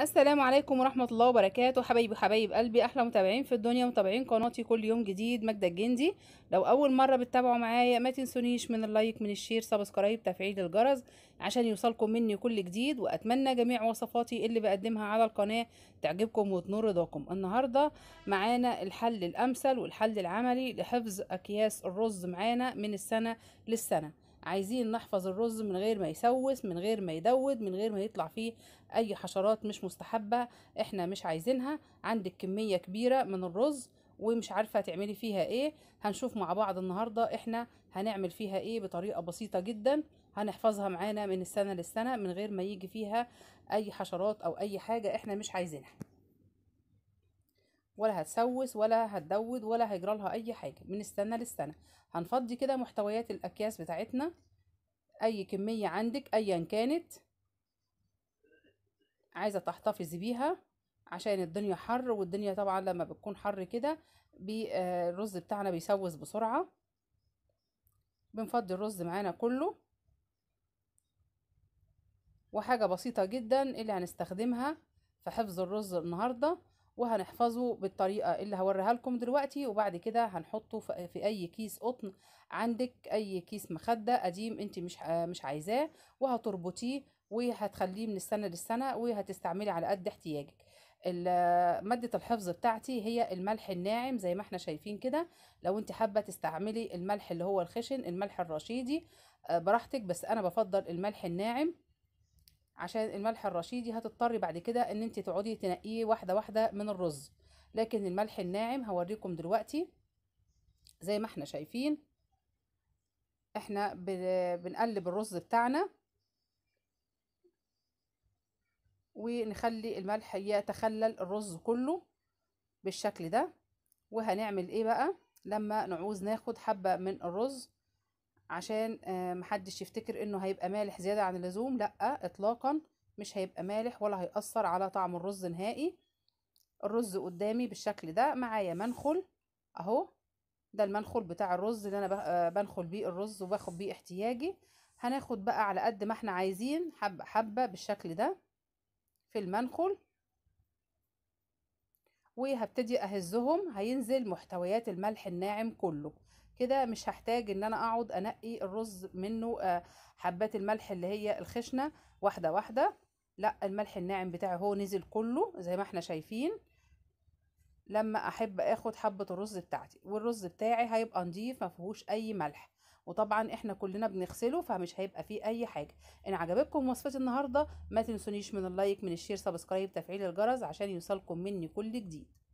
السلام عليكم ورحمة الله وبركاته حبايبي حبايب قلبي أحلى متابعين في الدنيا متابعين قناتي كل يوم جديد ماجدة الجندي لو أول مرة بتتابعوا معايا ما تنسونيش من اللايك من الشير سبسكرايب تفعيل الجرس عشان يوصلكم مني كل جديد وأتمنى جميع وصفاتي اللي بقدمها على القناة تعجبكم وتنور رضاكم النهاردة معانا الحل الأمثل والحل العملي لحفظ أكياس الرز معانا من السنة للسنة عايزين نحفظ الرز من غير ما يسوس من غير ما يدود من غير ما يطلع فيه اي حشرات مش مستحبه احنا مش عايزينها عندك كميه كبيره من الرز ومش عارفه تعملي فيها ايه هنشوف مع بعض النهارده احنا هنعمل فيها ايه بطريقه بسيطه جدا هنحفظها معانا من السنه للسنه من غير ما يجي فيها اي حشرات او اي حاجه احنا مش عايزينها ولا هتسوس ولا هتدود ولا هيجرى لها اي حاجه من السنه للسنه هنفضي كده محتويات الاكياس بتاعتنا اي كميه عندك ايا كانت عايزه تحتفظي بيها عشان الدنيا حر والدنيا طبعا لما بتكون حر كده آه، الرز بتاعنا بيسوس بسرعه بنفضي الرز معانا كله وحاجه بسيطه جدا اللي هنستخدمها في حفظ الرز النهارده وهنحفظه بالطريقة اللي هوريها لكم دلوقتي وبعد كده هنحطه في اي كيس قطن عندك اي كيس مخدة قديم انت مش مش عايزاه وهتربطيه وهتخليه من السنة للسنة وهتستعملي على قد احتياجك مادة الحفظ بتاعتي هي الملح الناعم زي ما احنا شايفين كده لو انت حابة تستعملي الملح اللي هو الخشن الملح الرشيدي آه، براحتك بس انا بفضل الملح الناعم عشان الملح الرشيدي هتضطري بعد كده ان انت تقعدي تنقيه واحده واحده من الرز لكن الملح الناعم هوريكم دلوقتي زي ما احنا شايفين احنا بنقلب الرز بتاعنا ونخلي الملح يتخلل الرز كله بالشكل ده وهنعمل ايه بقى لما نعوز ناخد حبه من الرز عشان آه، محدش يفتكر انه هيبقى مالح زيادة عن اللزوم لا اطلاقا مش هيبقى مالح ولا هيأثر على طعم الرز نهائي الرز قدامي بالشكل ده معايا منخل اهو ده المنخل بتاع الرز اللي انا آه، بنخل بيه الرز وباخد بيه احتياجي هناخد بقى على قد ما احنا عايزين حبة حبة بالشكل ده في المنخل وهبتدي اهزهم هينزل محتويات الملح الناعم كله كده مش هحتاج ان انا اقعد انقي الرز منه آه، حبات الملح اللي هي الخشنه واحده واحده لا الملح الناعم بتاعي هو نزل كله زي ما احنا شايفين لما احب اخد حبه الرز بتاعتي والرز بتاعي هيبقى نضيف ما فيهوش اي ملح وطبعا احنا كلنا بنغسله فمش هيبقى فيه اي حاجه ان عجبتكم وصفه النهارده ما تنسونيش من اللايك من الشير سبسكرايب تفعيل الجرس عشان يوصلكم مني كل جديد